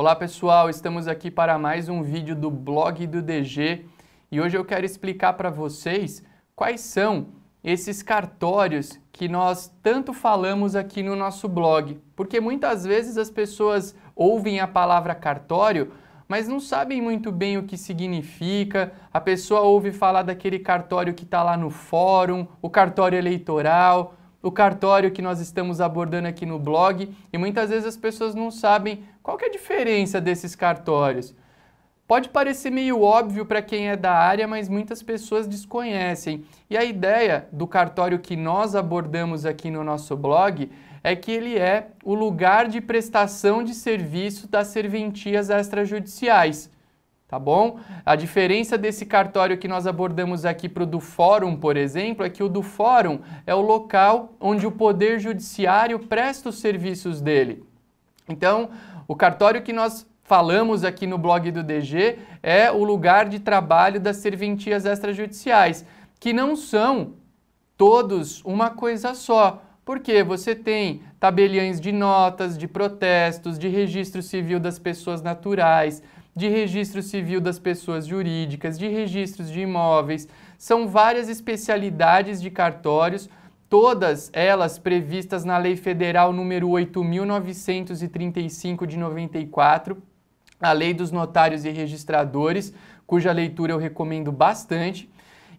Olá pessoal, estamos aqui para mais um vídeo do blog do DG e hoje eu quero explicar para vocês quais são esses cartórios que nós tanto falamos aqui no nosso blog, porque muitas vezes as pessoas ouvem a palavra cartório, mas não sabem muito bem o que significa. A pessoa ouve falar daquele cartório que está lá no fórum, o cartório eleitoral, o cartório que nós estamos abordando aqui no blog e muitas vezes as pessoas não sabem qual que é a diferença desses cartórios. Pode parecer meio óbvio para quem é da área, mas muitas pessoas desconhecem. E a ideia do cartório que nós abordamos aqui no nosso blog é que ele é o lugar de prestação de serviço das serventias extrajudiciais tá bom? A diferença desse cartório que nós abordamos aqui para o do fórum, por exemplo, é que o do fórum é o local onde o Poder Judiciário presta os serviços dele. Então, o cartório que nós falamos aqui no blog do DG é o lugar de trabalho das serventias extrajudiciais, que não são todos uma coisa só. Porque você tem tabeliões de notas, de protestos, de registro civil das pessoas naturais, de registro civil das pessoas jurídicas, de registros de imóveis. São várias especialidades de cartórios, todas elas previstas na Lei Federal número 8.935 de 94, a Lei dos Notários e Registradores, cuja leitura eu recomendo bastante.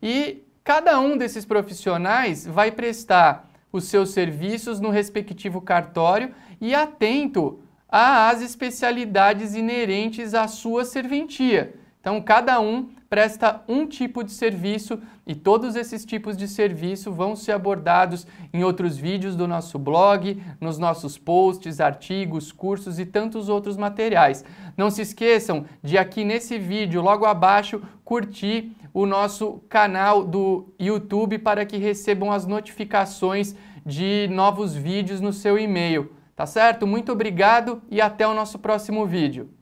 E cada um desses profissionais vai prestar os seus serviços no respectivo cartório e atento às especialidades inerentes à sua serventia. Então, cada um presta um tipo de serviço e todos esses tipos de serviço vão ser abordados em outros vídeos do nosso blog, nos nossos posts, artigos, cursos e tantos outros materiais. Não se esqueçam de aqui nesse vídeo, logo abaixo, curtir o nosso canal do YouTube para que recebam as notificações de novos vídeos no seu e-mail. Tá certo? Muito obrigado e até o nosso próximo vídeo.